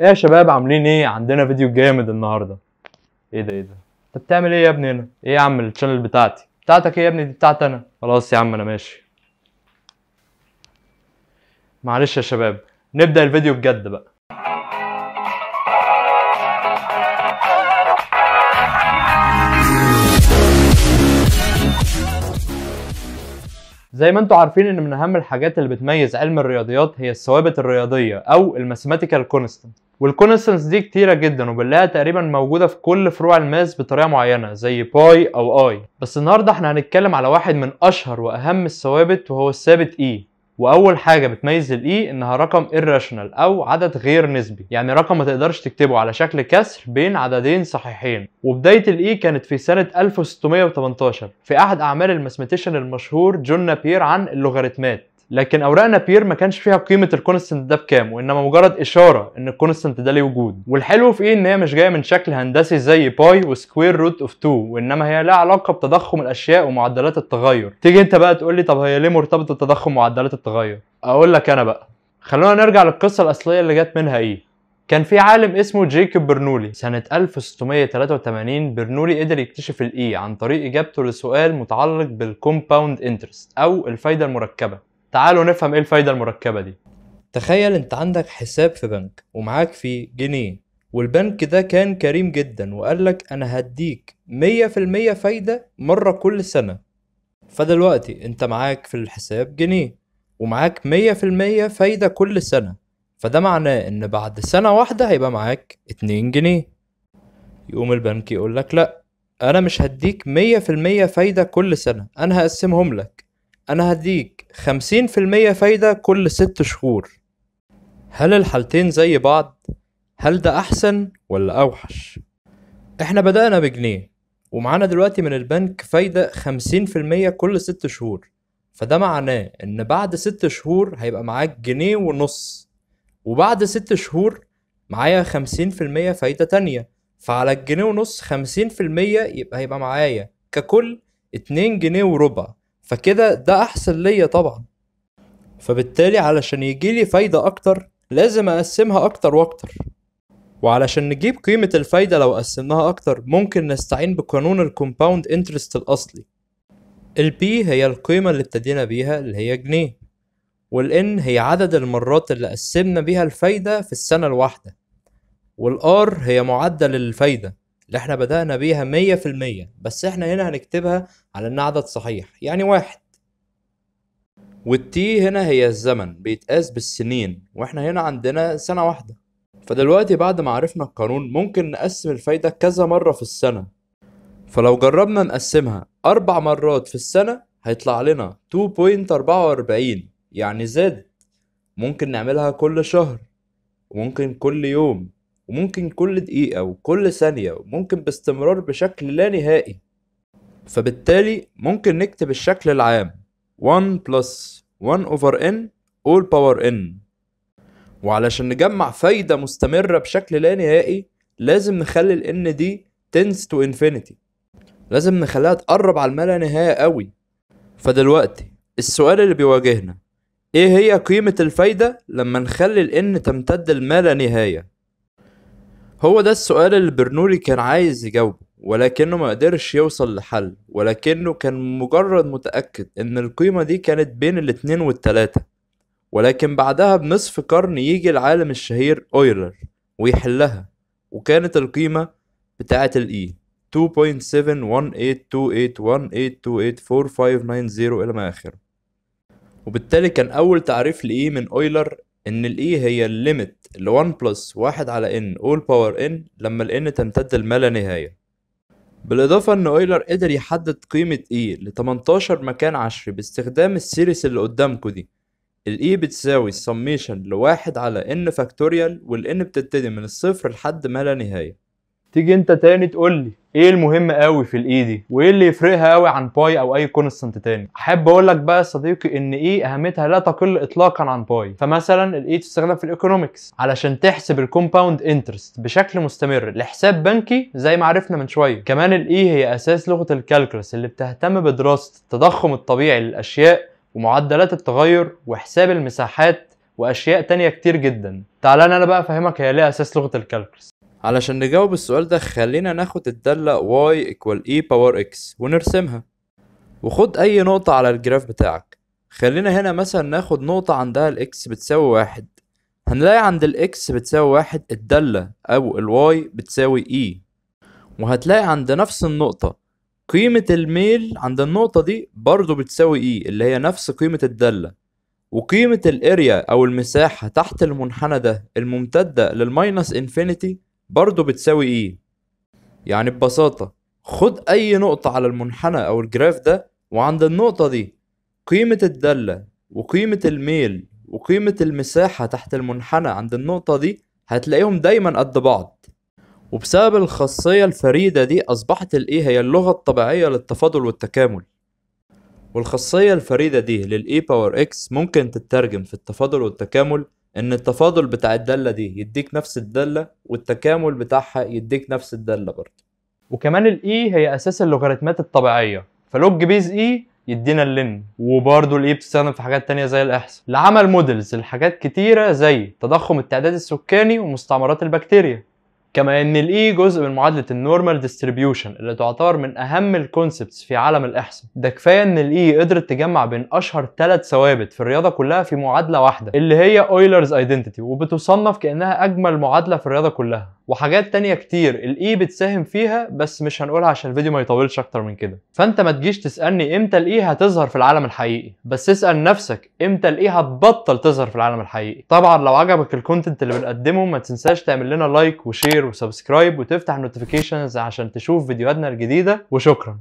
ايه يا شباب عاملين ايه عندنا فيديو جامد النهارده ايه ده ايه ده انت بتعمل ايه يا ابني هنا ايه يا عم الشانل بتاعتي بتاعتك ايه يا ابني دي بتاعتي انا خلاص يا عم انا ماشي معلش يا شباب نبدا الفيديو بجد بقى زي ما انتم عارفين ان من اهم الحاجات اللي بتميز علم الرياضيات هي الثوابت الرياضيه او الماثيماتيكال كونستنت والكونستنتس دي كتيرة جدا وبنلاقيها تقريبا موجودة في كل فروع الماس بطريقة معينة زي باي أو آي بس النهاردة احنا هنتكلم على واحد من أشهر وأهم الثوابت وهو الثابت إي e. واول حاجه بتميز الاي انها رقم irrational او عدد غير نسبي يعني رقم ما تقدرش تكتبه على شكل كسر بين عددين صحيحين وبدايه الاي كانت في سنه 1618 في احد اعمال الماثماتيشن المشهور جون نابير عن اللوغاريتمات لكن اوراق نابير ما كانش فيها قيمه الكونستنت ده بكام وانما مجرد اشاره ان الكونستنت ده ليه وجود والحلو في ايه ان هي مش جايه من شكل هندسي زي باي وسكوير روت اوف 2 وانما هي لها علاقه بتضخم الاشياء ومعدلات التغير تيجي انت بقى تقول لي طب هي ليه مرتبطه بتضخم معدلات التغير اقول لك انا بقى خلونا نرجع للقصه الاصليه اللي جت منها ايه كان في عالم اسمه جيكوب برنولي سنة 1683 برنولي قدر يكتشف الإي e عن طريق إجابته لسؤال متعلق بالكومباوند انترست أو الفايدة المركبة تعالوا نفهم ايه الفايده المركبه دي تخيل انت عندك حساب في بنك ومعاك فيه جنيه والبنك ده كان كريم جدا وقال لك انا هديك 100% فايده مره كل سنه فدلوقتي انت معاك في الحساب جنيه ومعاك 100% فايده كل سنه فده معناه ان بعد سنه واحده هيبقى معاك 2 جنيه يقوم البنك يقول لك لا انا مش هديك 100% فايده كل سنه انا هقسمهم لك انا هديك 50% فايدة كل ست شهور هل الحالتين زي بعض؟ هل ده احسن ولا اوحش؟ احنا بدأنا بجنيه ومعانا دلوقتي من البنك فايدة 50% كل ست شهور فده معناه ان بعد ست شهور هيبقى معاك جنيه ونص وبعد ست شهور معايا خمسين في المية فايدة تانية فعلى الجنيه ونص خمسين في المية يبقى هيبقى معايا ككل اتنين جنيه وربع فكده ده احسن ليا طبعا فبالتالي علشان يجيلي فايدة اكتر لازم اقسمها اكتر واكتر وعلشان نجيب قيمة الفايدة لو قسمناها أكتر ممكن نستعين بقانون الكومباوند انترست الأصلي ال P هي القيمة اللي ابتدينا بيها اللي هي جنيه وال N هي عدد المرات اللي قسمنا بيها الفايدة في السنة الواحدة وال R هي معدل الفايدة اللي احنا بدأنا بيها مية في المية بس احنا هنا هنكتبها على ان عدد صحيح يعني واحد والتي هنا هي الزمن بيتقاس بالسنين واحنا هنا عندنا سنة واحدة فدلوقتي بعد ما عرفنا القانون ممكن نقسم الفايدة كذا مرة في السنة فلو جربنا نقسمها أربع مرات في السنة هيطلع لنا 2.44 يعني زادت ممكن نعملها كل شهر وممكن كل يوم وممكن كل دقيقة وكل ثانية وممكن باستمرار بشكل لا نهائي فبالتالي ممكن نكتب الشكل العام 1 plus 1 over n all power n وعلشان نجمع فايدة مستمرة بشكل لا نهائي لازم نخلي ال n دي tends to infinity لازم نخليها تقرب على الملا نهاية قوي فدلوقتي السؤال اللي بيواجهنا ايه هي قيمة الفايدة لما نخلي ال n تمتد الملا نهاية هو ده السؤال اللي برنولي كان عايز يجاوبه ولكنه ما قدرش يوصل لحل ولكنه كان مجرد متأكد ان القيمة دي كانت بين الاتنين والتلاتة ولكن بعدها بنصف قرن يجي العالم الشهير اويلر ويحلها وكانت القيمة بتاعة الاي 2.718281828459 إلى ما آخره وبالتالي كان أول تعريف لإيه من أويلر إن الاي هي الليمت ال 1 بلس 1 على n all power n لما ال n تمتد لما لا نهاية بالإضافة إن أويلر قدر يحدد قيمة E ل 18 مكان عشري باستخدام السيريس اللي قدامكوا دي ال E بتساوي summation ل1 على n فاكتوريال وال n بتبتدي من الصفر لحد ما لا نهاية تيجي انت تاني تقول لي ايه المهم قوي في الاي دي وايه اللي يفرقها قوي عن باي او اي كونستنت تاني احب اقول لك بقى يا صديقي ان ايه اهميتها لا تقل اطلاقا عن باي فمثلا الاي تستخدم في الايكونومكس علشان تحسب الكومباوند انترست بشكل مستمر لحساب بنكي زي ما عرفنا من شويه كمان الاي هي اساس لغه الكالكولس اللي بتهتم بدراسه التضخم الطبيعي للاشياء ومعدلات التغير وحساب المساحات واشياء تانية كتير جدا تعالى انا بقى افهمك هي ليه اساس لغه الكالكولس علشان نجاوب السؤال ده خلينا ناخد الدالة y equal e باور x ونرسمها وخد أي نقطة على الجراف بتاعك خلينا هنا مثلا ناخد نقطة عندها x بتساوي واحد هنلاقي عند x بتساوي واحد الدالة أو y بتساوي e وهتلاقي عند نفس النقطة قيمة الميل عند النقطة دي برضو بتساوي e اللي هي نفس قيمة الدالة وقيمة الاريا أو المساحة تحت المنحنى ده الممتدة للماينس انفينيتي برضه بتساوي ايه يعني ببساطة خد اي نقطة على المنحنى او الجراف ده وعند النقطة دي قيمة الدالة وقيمة الميل وقيمة المساحة تحت المنحنى عند النقطة دي هتلاقيهم دايما قد بعض وبسبب الخاصية الفريدة دي أصبحت الإيه هي اللغة الطبيعية للتفاضل والتكامل والخاصية الفريدة دي للإي باور إكس ممكن تترجم في التفاضل والتكامل ان التفاضل بتاع الداله دي يديك نفس الداله والتكامل بتاعها يديك نفس الداله برضه وكمان الاي e هي اساس اللوغاريتمات الطبيعيه فلوج بيز اي e يدينا اللن وبرضه الاي e بتستخدم في حاجات تانية زي الاحصاء لعمل مودلز لحاجات كتيره زي تضخم التعداد السكاني ومستعمرات البكتيريا كما ان الاي e جزء من معادله النورمال ديستريبيوشن اللي تعتبر من اهم الكونسبتس في عالم الاحصاء ده كفايه ان الاي e قدرت تجمع بين اشهر ثلاث ثوابت في الرياضه كلها في معادله واحده اللي هي اويلرز ايدنتيتي وبتصنف كانها اجمل معادله في الرياضه كلها وحاجات تانية كتير الاي e بتساهم فيها بس مش هنقولها عشان الفيديو ما يطولش اكتر من كده فانت ما تجيش تسالني امتى الاي هتظهر في العالم الحقيقي بس اسال نفسك امتى الاي هتبطل تظهر في العالم الحقيقي طبعا لو عجبك الكونتنت اللي بنقدمه ما تنساش تعمل لنا لايك وشير وسبسكرايب وتفتح نوتيفيكيشنز عشان تشوف فيديوهاتنا الجديدة وشكرا